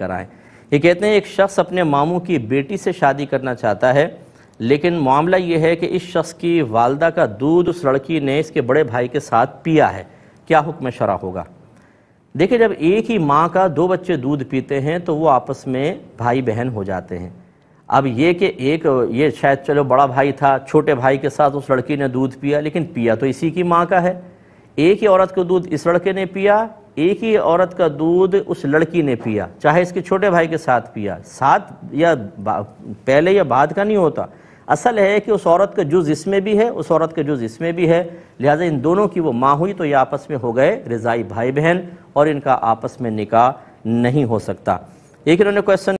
कराएं ये कहते हैं एक शख्स अपने मामू की बेटी से शादी करना चाहता है लेकिन मामला ये है कि इस शख्स की वालदा का दूध उस लड़की ने इसके बड़े भाई के साथ पिया है क्या हुक्म शरा होगा देखिए जब एक ही माँ का दो बच्चे दूध पीते हैं तो वो आपस में भाई बहन हो जाते हैं अब ये कि एक ये शायद चलो बड़ा भाई था छोटे भाई के साथ उस लड़की ने दूध पिया लेकिन पिया तो इसी की माँ का है एक ही औरत को दूध इस लड़के ने पिया एक ही औरत का दूध उस लड़की ने पिया चाहे इसके छोटे भाई के साथ पिया साथ या पहले या बाद का नहीं होता असल है कि उस औरत का जुज़ इसमें भी है उस औरत का जुज़ इसमें भी है लिहाजा इन दोनों की वो माँ हुई तो ये आपस में हो गए रज़ाई भाई बहन और इनका आपस में निकाह नहीं हो सकता एक इन्होंने क्वेश्चन